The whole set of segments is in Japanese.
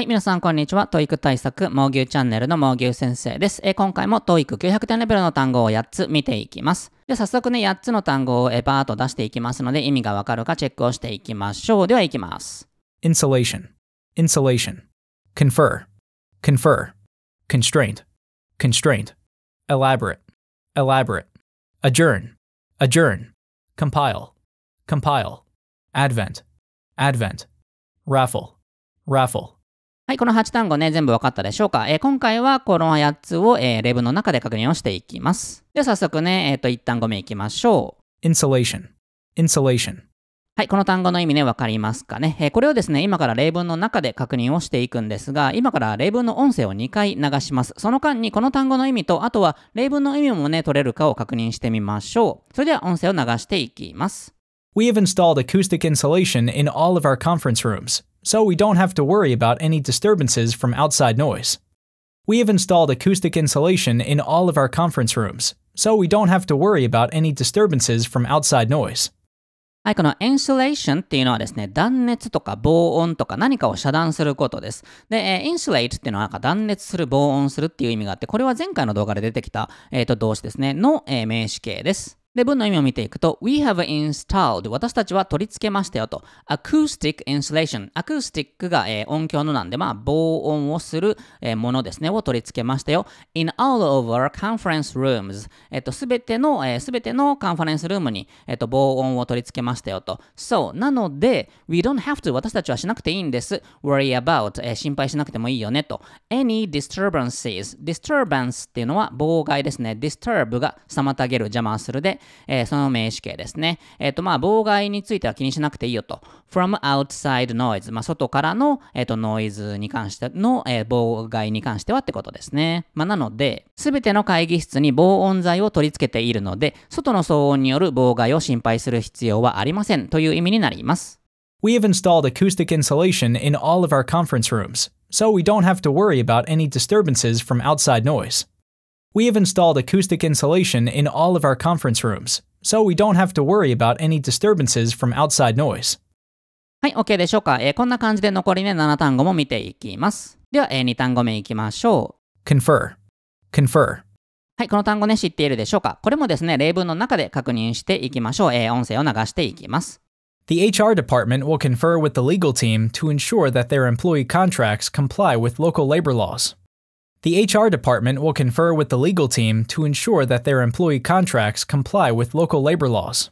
はい、皆さん、こんにちは。トイック対策、盲牛チャンネルの盲牛先生です。えー、今回もトイック900点レベルの単語を8つ見ていきます。で、早速ね、8つの単語をえバーッと出していきますので、意味がわかるかチェックをしていきましょう。では、いきます。insulation, insulation, confer, confer, constraint, constraint, elaborate, elaborate, adjourn, adjourn, compile, compile, advent, advent, raffle, raffle, はい、この8単語ね、全部分かったでしょうか、えー、今回はこの8つを、えー、例文の中で確認をしていきます。では早速ね、えっ、ー、と、1単語目いきましょう。insulation, insulation. はい、この単語の意味ね、分かりますかね、えー、これをですね、今から例文の中で確認をしていくんですが、今から例文の音声を2回流します。その間にこの単語の意味と、あとは例文の意味もね、取れるかを確認してみましょう。それでは音声を流していきます。We have installed acoustic insulation in all of our conference rooms. so we don't have to worry about any disturbances from outside noise. We have installed acoustic insulation in all of our conference rooms, so we don't have to worry about any disturbances from outside noise. はい、この insulation で、文の意味を見ていくと、We have installed 私たちは取り付けましたよと、Acoustic Insulation ア c ースティックが、えー、音響のなんで、まあ、防音をする、えー、ものですね、を取り付けましたよ。In all of our conference rooms えっと、すべての、えー、すべてのカンファレンスルームに、えっと、防音を取り付けましたよと。So, なので、We don't have to 私たちはしなくていいんです。Worry about、えー、心配しなくてもいいよねと。Any disturbances disturbance っていうのは妨害ですね。disturb が妨げる、邪魔するで、えー、その名詞形ですね。えっ、ー、と、まあ、妨害については気にしなくていいよと。from outside noise。まあ、外からの、えー、と、ノイズに関しての、え妨害に関してはってことですね。まあ、なので、すべての会議室に防音材を取り付けているので、外の騒音による妨害を心配する必要はありませんという意味になります。We have installed acoustic insulation in all of our conference rooms, so we don't have to worry about any disturbances from outside noise. We have installed acoustic insulation in all of our conference rooms, so we don't have to worry about any disturbances from outside noise. はい、OK でしょうか、えー、こんな感じで残りね7単語も見ていきます。では、えー、2単語目いきましょう。confer confer はい、この単語ね知っているでしょうかこれもですね、例文の中で確認していきましょう。えー、音声を流していきます。The HR department will confer with the legal team to ensure that their employee contracts comply with local labor laws. The HR department will confer with the legal team to ensure that their employee contracts comply with local labor laws.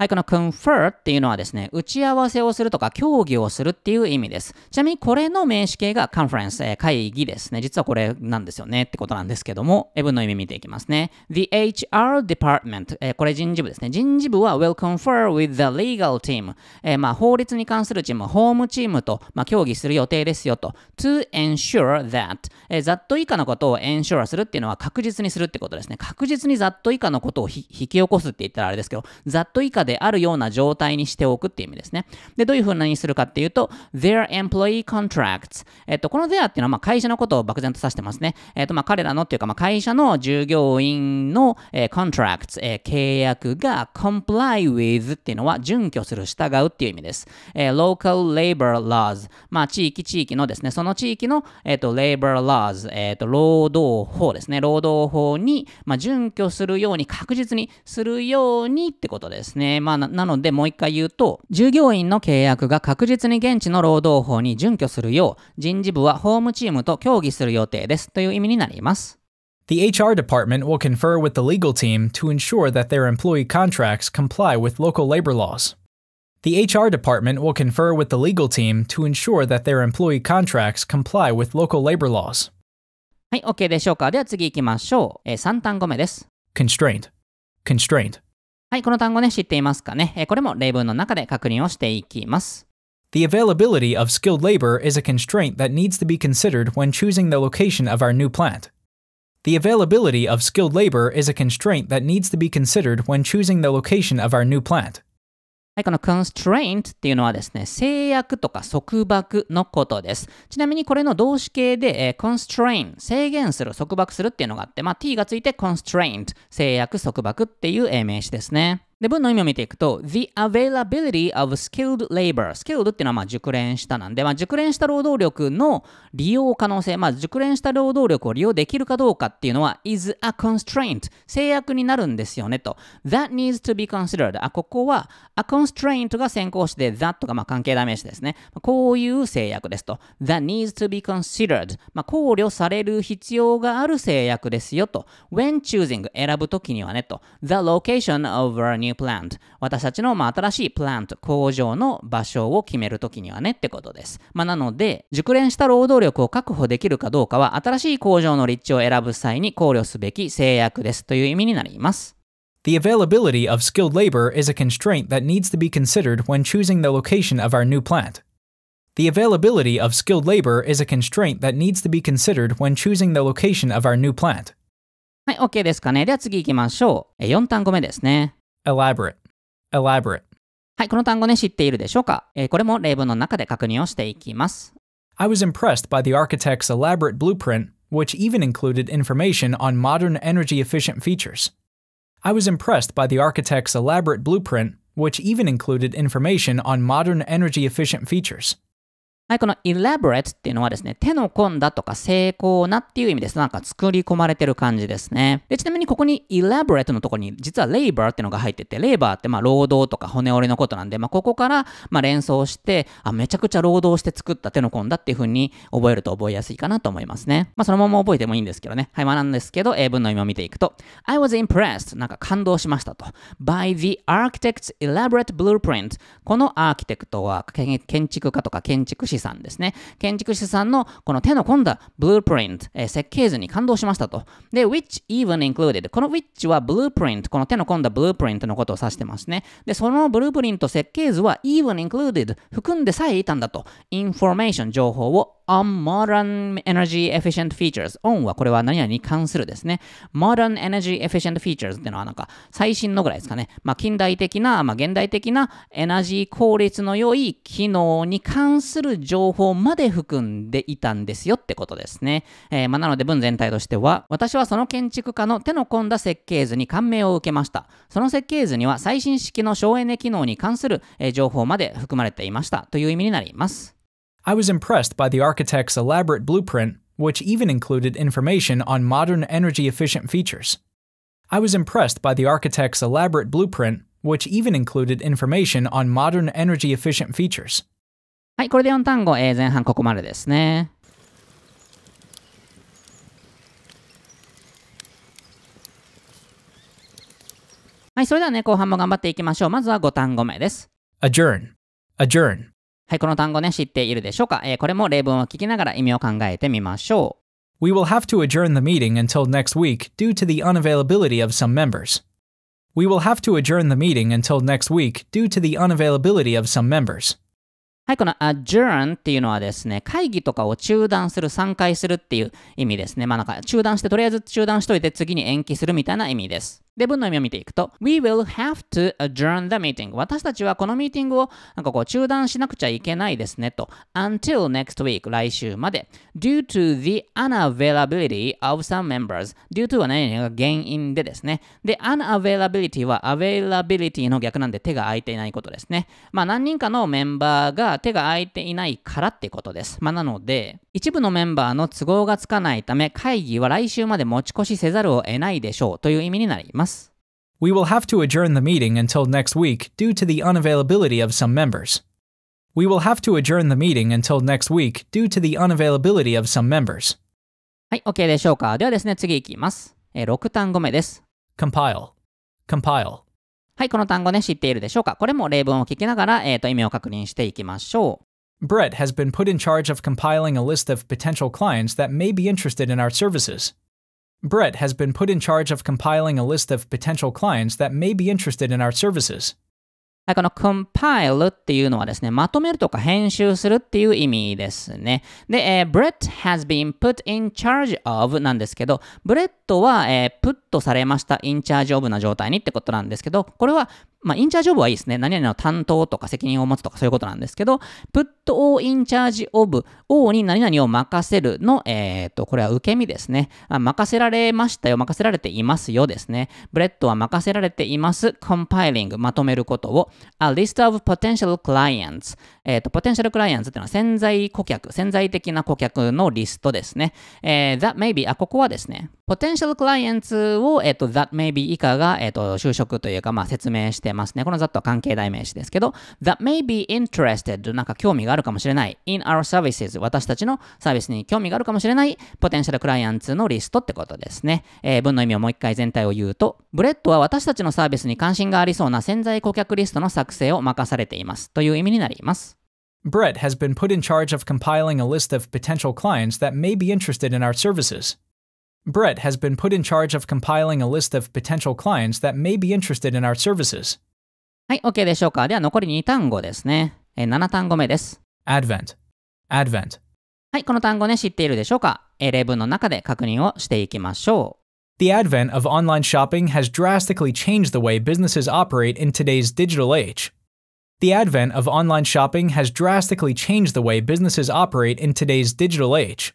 はい、この confer っていうのはですね、打ち合わせをするとか協議をするっていう意味です。ちなみにこれの名詞形が conference、えー、会議ですね。実はこれなんですよねってことなんですけども、絵文の意味見ていきますね。The HR department、えー、これ人事部ですね。人事部は will confer with the legal team、えー、まあ、法律に関するチーム、ホームチームと、まあ、協議する予定ですよと。to ensure that、えー、ざっと以下のことを ensure するっていうのは確実にするってことですね。確実にざっと以下のことを引き起こすって言ったらあれですけど、ざっと以下であるような状態にしておくっていう意味ですね。で、どういうふうにするかっていうと、their employee contracts。えっと、この their っていうのは、まあ、会社のことを漠然と指してますね。えっと、まあ、彼らのっていうか、まあ、会社の従業員の、えー、contracts、えー、契約が comply with っていうのは、準拠する、従うっていう意味です。えー、local labor laws。まあ、地域地域のですね、その地域の、えっと、labor laws、えっと、労働法ですね、労働法に、まあ、準拠するように、確実にするようにってことですね。まあ、なのでもう一回言うと、従業員の契約が確実に現地の労働法に準拠するよう、人事部はホームチームと協議する予定ですという意味になります。The HR department will confer with the legal team to ensure that their employee contracts comply with local labor laws. The HR department will confer with the legal team to ensure that their employee contracts comply with local labor laws. はい、OK でしょうか。では次行きましょう。えー、3単語目です。constraint, constraint. はい、この単語ね、知っていますかね。これも例文の中で確認をしていきます。The availability of skilled labor is a constraint that needs to be considered when choosing the location of our new plant. The availability of skilled labor is a constraint that needs to be considered when choosing the location of our new plant. はい、この constraint っていうのはですね、制約とか束縛のことです。ちなみにこれの動詞形で、えー、constrain 制限する、束縛するっていうのがあって、まあ、t がついて constraint 制約、束縛っていう名詞ですね。で、文の意味を見ていくと、the availability of skilled labor。skilled っていうのは、まあ、熟練したなんで、まあ、熟練した労働力の利用可能性、まあ、熟練した労働力を利用できるかどうかっていうのは、is a constraint。制約になるんですよね、と。that needs to be considered。あ、ここは、a constraint が先行して、that かまあ、関係代名詞ですね。こういう制約ですと。that needs to be considered。まあ、考慮される必要がある制約ですよ、と。when choosing、選ぶときにはね、と。the location of a new new plant 私たちのまあ新しいプラント工場の場所を決めるときにはねってことです、まあ、なので熟練した労働力を確保できるかどうかは新しい工場の立地を選ぶ際に考慮すべき制約ですという意味になります The availability of skilled labor is a constraint that needs to be considered when choosing the location of our new plant. The availability of skilled labor is a constraint that needs to be considered when choosing the location of our new plant. はい、OK ですかね。では次行きましょう。4単語目ですね。elaborate, elaborate. はい、この単語ね、知っているでしょうか、えー、これも例文の中で確認をしていきます。I was impressed by the architect's elaborate blueprint, which even included information on modern energy efficient features. I was impressed by the architect's elaborate blueprint, which even included information on modern energy efficient features. はい、この elaborate っていうのはですね、手の込んだとか成功なっていう意味です。なんか作り込まれてる感じですね。で、ちなみにここに elaborate のとこに、実は labor ってのが入ってて、labor ってまあ労働とか骨折りのことなんで、まあここからまあ連想して、あ、めちゃくちゃ労働して作った手の込んだっていうふうに覚えると覚えやすいかなと思いますね。まあそのまま覚えてもいいんですけどね。はい、まあなんですけど、英文の意味を見ていくと、I was impressed なんか感動しましたと。by the architect's elaborate blueprint このアーキテクトは建築家とか建築士さんですね。建築士さんのこの手の込んだブループリント、えー、設計図に感動しましたと。で、which even included この which はブループリント、この手の込んだブループリントのことを指してますね。で、そのブループリント設計図は even included 含んでさえいたんだと。インフォメーション情報を on modern energy efficient features on はこれは何々に関するですね modern energy efficient features ってのはなんか最新のぐらいですかねまあ近代的なまあ現代的なエナジー効率の良い機能に関する情報まで含んでいたんですよってことですね、えー、まあなので文全体としては私はその建築家の手の込んだ設計図に感銘を受けましたその設計図には最新式の省エネ機能に関する情報まで含まれていましたという意味になります I was impressed by the architect's elaborate blueprint, which even included information on modern energy efficient features. I was impressed by the architect's elaborate blueprint, which even included information on modern energy efficient features. はい、これで4単語、えー、前半ここまでですね。はい、それではね、後半も頑張っていきましょう。まずは5単語目です。adjourn, adjourn はい、この単語ね、知っているでしょうか、えー、これも例文を聞きながら意味を考えてみましょう。We will have to adjourn the meeting until next week due to the unavailability of some members. We will have to adjourn the meeting until next week due to the unavailability of some members. はい、この adjourn っていうのはですね、会議とかを中断する、散会するっていう意味ですね。まあなんか中断して、とりあえず中断しといて次に延期するみたいな意味です。で、文の意味を見ていくと、We will have to adjourn the meeting. 私たちはこのミーティングをなんかこう中断しなくちゃいけないですねと。Until next week. 来週まで。Due to the unavailability of some members. Due to は何々が原因でですね。で、unavailability は availability の逆なんで手が空いていないことですね。まあ何人かのメンバーが手が空いていないからってことです。まあなので、一部のメンバーの都合がつかないため会議は来週まで持ち越しせざるを得ないでしょうという意味になります。Yes? We will have to adjourn the meeting until next week due to the unavailability of some members. We will have to adjourn the meeting until next week due to the unavailability of some members. はい、OK でしょうか。ではですね、次いきます。えー、6単語目です。compile, compile. はい、この単語ね、知っているでしょうか。これも例文を聞きながら、えっ、ー、と、意味を確認していきましょう。Brett has been put in charge of compiling a list of potential clients that may be interested in our services. Brett has been put in charge of compiling a list of potential clients that may be interested in our services. はい、この compile っていうのはですね、まとめるとか編集するっていう意味ですね。で、えー、Brett has been put in charge of なんですけど、ブレットは、えー、put されました in charge of な状態にってことなんですけど、これはまあ、インチャージオブはいいですね。何々の担当とか責任を持つとかそういうことなんですけど、put all in charge of 王に何々を任せるの、えっ、ー、と、これは受け身ですねあ。任せられましたよ。任せられていますよですね。ブレッドは任せられています。compiling まとめることを。a list of potential clients えっ、ー、と、ポテンシャルクライアンツっていうのは潜在顧客、潜在的な顧客のリストですね。えー、that maybe、あ、ここはですね、ポテンシャルクライアンツを、えっ、ー、と、that maybe 以下が、えっ、ー、と、就職というか、まあ、説明してますね。このざっとは関係代名詞ですけど、that maybe interested、なんか興味があるかもしれない。in our services、私たちのサービスに興味があるかもしれない、ポテンシャルクライアンツのリストってことですね。えー、文の意味をもう一回全体を言うと、ブレッドは私たちのサービスに関心がありそうな潜在顧客リストの作成を任されています。という意味になります。Brett has been put in charge of compiling a list of potential clients that may be interested in our services. Brett has been put in charge of compiling a list of potential clients that may be interested in our services. はい ok Advent はい、この単語ね、知っているでしょうかえー、例文の中で確認をしていきましょう。The advent of online shopping has drastically changed the way businesses operate in today's digital age. The advent of online shopping has drastically changed the way businesses operate in today's digital age.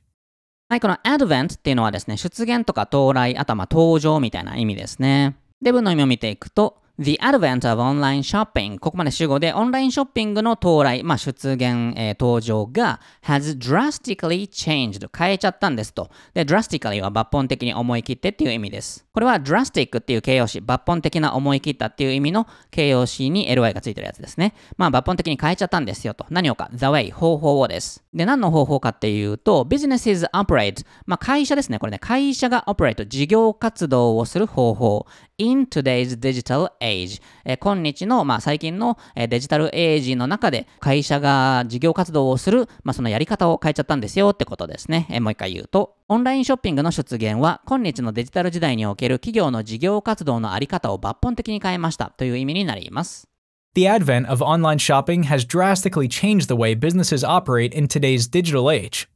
はい、この advent っていうのはですね、出現とか到来、あとはまあ登場みたいな意味ですね。で、文の意味を見ていくと、The advent of online shopping ここまで主語でオンラインショッピングの到来、まあ、出現、えー、登場が has drastically changed 変えちゃったんですと。で、drastically は抜本的に思い切ってっていう意味です。これは drastic っていう形容詞、抜本的な思い切ったっていう意味の形容詞に ly がついてるやつですね。まあ抜本的に変えちゃったんですよと。何をか、the way 方法をです。で、何の方法かっていうと businesses operate まあ会社ですね。これね、会社が operate 事業活動をする方法 in today's digital age、えー、今日の、まあ、最近の、えー、デジタルエイジの中で会社が事業活動をする、まあ、そのやり方を変えちゃったんですよってことですね。えー、もう一回言うと、オンラインショッピングの出現は、今日のデジタル時代における企業の事業活動の在り方を抜本的に変えましたという意味になります。The advent of online shopping has drastically changed the way businesses operate in today's digital age.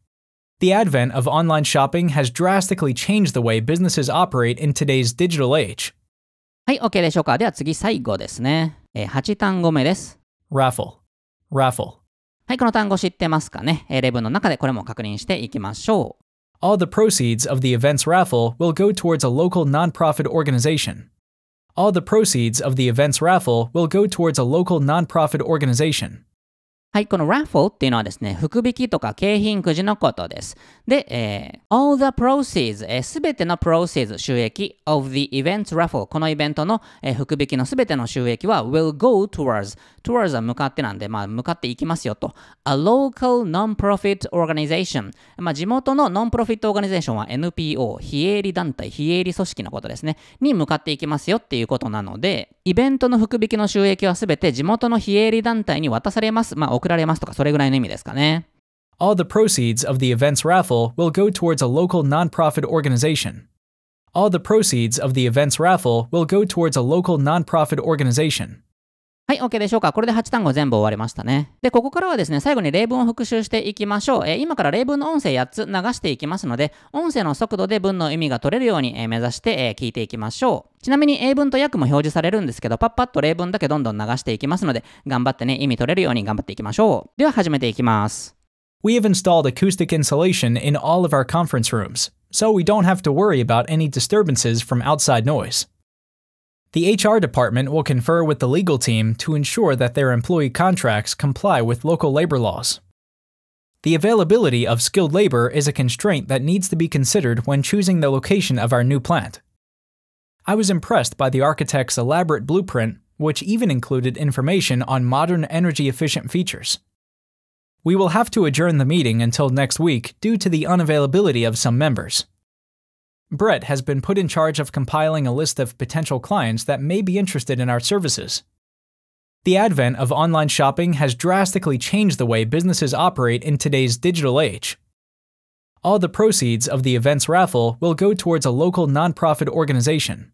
The advent of online shopping has drastically changed the way businesses operate in today's digital age. はい、OK でしょうか。では次、最後ですね。えー、8単語目です。raffle, raffle. はい、この単語知ってますかね、えー、例文の中でこれも確認していきましょう。All the proceeds of the event's raffle will go towards a local nonprofit organization. All the proceeds of the event's raffle will go towards a local nonprofit organization. はい、この raffle っていうのはですね、福引きとか景品くじのことです。で、えー、all the proceeds、えー、すべての proceeds、収益 of the event's raffle、このイベントの、えー、福引きのすべての収益は will go towards、towards は向かってなんで、まあ、向かっていきますよと。a local non-profit organization、まあ、地元の non-profit organization は NPO、非営利団体、非営利組織のことですね、に向かっていきますよっていうことなので、イベントの福引きの収益はすべて地元の非営利団体に渡されます。まあ All the proceeds of the event's raffle will go towards a local nonprofit organization. All the proceeds of the event's raffle will go towards a local nonprofit organization. はい、OK でしょうか。これで8単語全部終わりましたね。で、ここからはですね、最後に例文を復習していきましょう。えー、今から例文の音声8つ流していきますので、音声の速度で文の意味が取れるように、えー、目指して、えー、聞いていきましょう。ちなみに英文と訳も表示されるんですけど、パッパッと例文だけどんどん流していきますので、頑張ってね、意味取れるように頑張っていきましょう。では始めていきます。We have installed acoustic insulation in all of our conference rooms, so we don't have to worry about any disturbances from outside noise. The HR department will confer with the legal team to ensure that their employee contracts comply with local labor laws. The availability of skilled labor is a constraint that needs to be considered when choosing the location of our new plant. I was impressed by the architect's elaborate blueprint, which even included information on modern energy efficient features. We will have to adjourn the meeting until next week due to the unavailability of some members. Brett has been put in charge of compiling a list of potential clients that may be interested in our services. The advent of online shopping has drastically changed the way businesses operate in today's digital age. All the proceeds of the event's raffle will go towards a local nonprofit organization.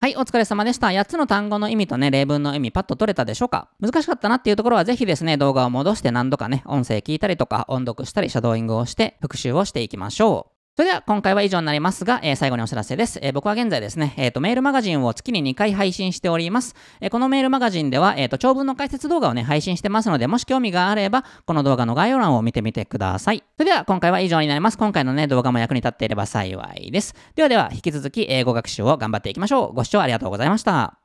はい、お疲れ様でした。8つの単語の意味とね、例文の意味、パッと取れたでしょうか難しかったなっていうところは、ぜひですね、動画を戻して何度かね、音声聞いたりとか、音読したり、シャドーイングをして、復習をしていきましょう。それでは今回は以上になりますが、えー、最後にお知らせです。えー、僕は現在ですね、えー、と、メールマガジンを月に2回配信しております。えこのメールマガジンでは、えと、長文の解説動画をね、配信してますので、もし興味があれば、この動画の概要欄を見てみてください。それでは今回は以上になります。今回のね、動画も役に立っていれば幸いです。ではでは、引き続き英語学習を頑張っていきましょう。ご視聴ありがとうございました。